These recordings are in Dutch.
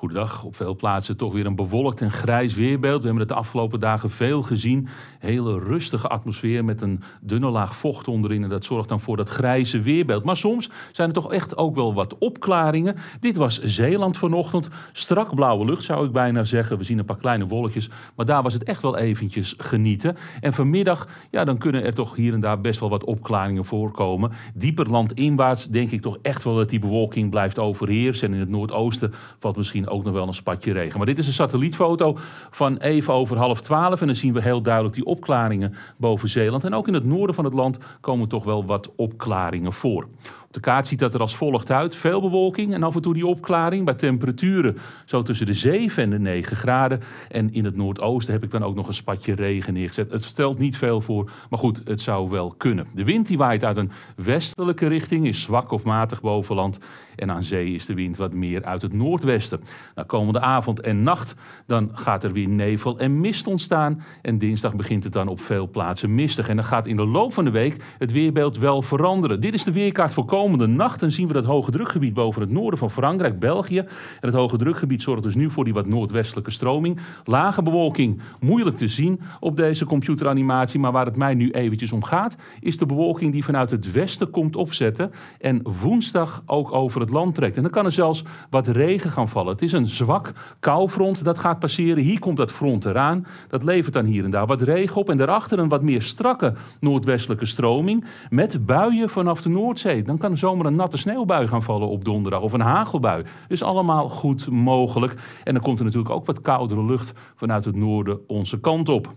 Goedendag. Op veel plaatsen toch weer een bewolkt en grijs weerbeeld. We hebben het de afgelopen dagen veel gezien. Hele rustige atmosfeer met een dunne laag vocht onderin. En dat zorgt dan voor dat grijze weerbeeld. Maar soms zijn er toch echt ook wel wat opklaringen. Dit was Zeeland vanochtend. Strak blauwe lucht zou ik bijna zeggen. We zien een paar kleine wolkjes. Maar daar was het echt wel eventjes genieten. En vanmiddag, ja, dan kunnen er toch hier en daar best wel wat opklaringen voorkomen. Dieper landinwaarts denk ik toch echt wel dat die bewolking blijft overheersen. En in het noordoosten valt misschien ook nog wel een spatje regen. Maar dit is een satellietfoto van even over half twaalf. En dan zien we heel duidelijk die opklaringen boven Zeeland. En ook in het noorden van het land komen toch wel wat opklaringen voor. Op de kaart ziet dat er als volgt uit. Veel bewolking en af en toe die opklaring bij temperaturen zo tussen de 7 en de 9 graden. En in het noordoosten heb ik dan ook nog een spatje regen neergezet. Het stelt niet veel voor, maar goed, het zou wel kunnen. De wind die waait uit een westelijke richting, is zwak of matig boven land en aan zee is de wind wat meer uit het noordwesten. Na nou, komende avond en nacht dan gaat er weer nevel en mist ontstaan. En dinsdag begint het dan op veel plaatsen mistig. En dan gaat in de loop van de week het weerbeeld wel veranderen. Dit is de weerkaart voor komende nacht. Dan zien we dat hoge drukgebied boven het noorden van Frankrijk, België. En het hoge drukgebied zorgt dus nu voor die wat noordwestelijke stroming. Lage bewolking, moeilijk te zien op deze computeranimatie. Maar waar het mij nu eventjes om gaat, is de bewolking die vanuit het westen komt opzetten. En woensdag ook over het land trekt. En dan kan er zelfs wat regen gaan vallen. Het is een zwak koufront dat gaat passeren. Hier komt dat front eraan. Dat levert dan hier en daar wat regen op. En daarachter een wat meer strakke noordwestelijke stroming met buien vanaf de Noordzee. Dan kan er zomaar een natte sneeuwbui gaan vallen op donderdag of een hagelbui. Dus allemaal goed mogelijk. En dan komt er natuurlijk ook wat koudere lucht vanuit het noorden onze kant op.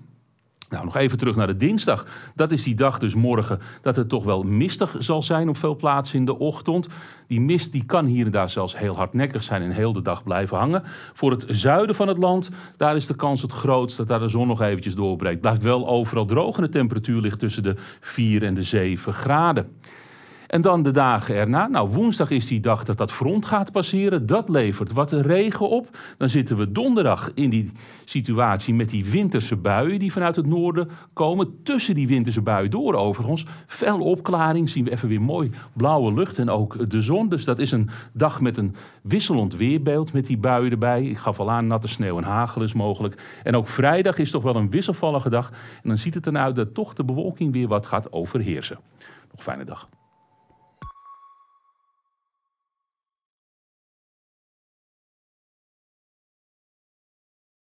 Nou, nog even terug naar de dinsdag. Dat is die dag dus morgen dat het toch wel mistig zal zijn op veel plaatsen in de ochtend. Die mist die kan hier en daar zelfs heel hardnekkig zijn en heel de dag blijven hangen. Voor het zuiden van het land, daar is de kans het grootst dat daar de zon nog eventjes doorbreekt. Blijft wel overal droog en de temperatuur ligt tussen de 4 en de 7 graden. En dan de dagen erna. Nou, woensdag is die dag dat dat front gaat passeren. Dat levert wat regen op. Dan zitten we donderdag in die situatie met die winterse buien die vanuit het noorden komen. Tussen die winterse buien door overigens. Fel opklaring zien we even weer mooi blauwe lucht en ook de zon. Dus dat is een dag met een wisselend weerbeeld met die buien erbij. Ik gaf al aan, natte sneeuw en hagel is mogelijk. En ook vrijdag is toch wel een wisselvallige dag. En dan ziet het eruit dat toch de bewolking weer wat gaat overheersen. Nog fijne dag.